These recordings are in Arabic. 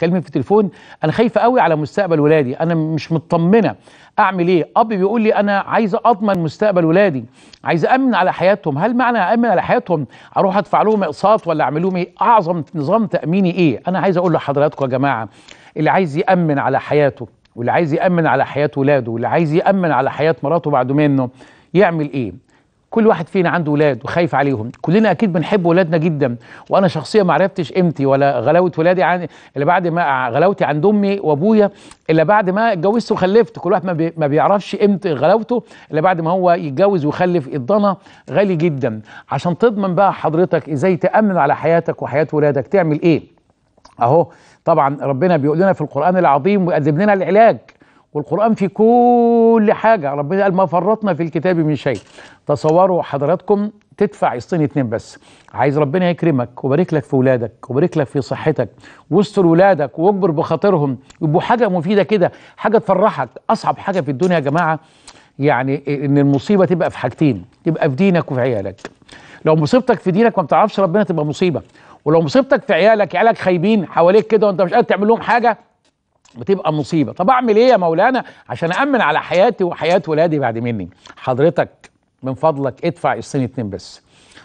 بتكلم في التليفون انا خايفه قوي على مستقبل ولادي انا مش مطمنه اعمل ايه اب بيقول لي انا عايز اضمن مستقبل ولادي عايز امن على حياتهم هل معنى امن على حياتهم اروح ادفع لهم اقساط ولا اعمل لهم ايه اعظم نظام تاميني ايه انا عايز اقول لحضراتكم يا جماعه اللي عايز يامن على حياته واللي عايز يامن على حياه ولاده واللي عايز يامن على حياه مراته بعد منه يعمل ايه كل واحد فينا عنده ولاد وخايف عليهم كلنا اكيد بنحب ولادنا جدا وانا شخصيا ما عرفتش قيمتي ولا غلاوه ولادي عن الا بعد ما غلاوتي عند امي وابويا الا بعد ما اتجوزت وخلفت كل واحد ما, بي... ما بيعرفش امتى غلاوته الا بعد ما هو يتجوز ويخلف الضنا غالي جدا عشان تضمن بقى حضرتك ازاي تامن على حياتك وحياه ولادك تعمل ايه اهو طبعا ربنا بيقول لنا في القران العظيم ويقدم لنا العلاج والقرآن في كل حاجة ربنا قال ما فرطنا في الكتاب من شيء تصوروا حضراتكم تدفع قسطين اتنين بس عايز ربنا يكرمك وبارك لك في ولادك وبارك لك في صحتك واستر ولادك واجبر بخاطرهم يبقوا حاجة مفيدة كده حاجة تفرحك أصعب حاجة في الدنيا يا جماعة يعني إن المصيبة تبقى في حاجتين تبقى في دينك وفي عيالك لو مصيبتك في دينك ما بتعرفش ربنا تبقى مصيبة ولو مصيبتك في عيالك عيالك خايبين حواليك كده وانت مش قادر تعمل لهم حاجة بتبقى مصيبه طب اعمل ايه يا مولانا عشان امن على حياتي وحياه ولادي بعد مني حضرتك من فضلك ادفع الصين اتنين بس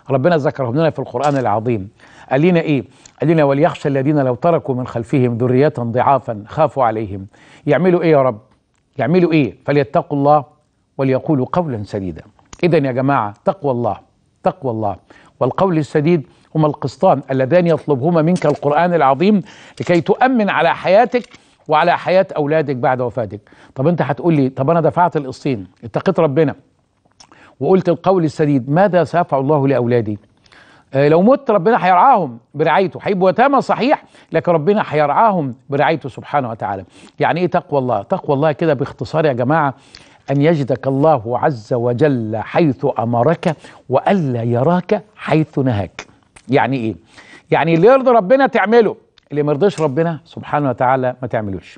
ربنا ذكرهم لنا في القران العظيم قال لنا ايه قال لنا وليخشى الذين لو تركوا من خلفهم ذريه ضعافا خافوا عليهم يعملوا ايه يا رب يعملوا ايه فليتقوا الله وليقولوا قولا سديدا اذا يا جماعه تقوى الله تقوى الله والقول السديد هما القسطان اللذان يطلبهما منك القرآن العظيم لكي تؤمن على حياتك وعلى حياه اولادك بعد وفاتك طب انت هتقول لي طب انا دفعت القسطين اتقيت ربنا وقلت القول السديد ماذا سيفعل الله لاولادي آه لو مت ربنا هيرعاهم برعايته هيبقوا يتامى صحيح لكن ربنا هيرعاهم برعايته سبحانه وتعالى يعني ايه تقوى الله تقوى الله كده باختصار يا جماعه أن يجدك الله عز وجل حيث أمرك وألا يراك حيث نهاك يعني إيه؟ يعني اللي يرضي ربنا تعمله اللي مرضاش ربنا سبحانه وتعالى ما تعملوش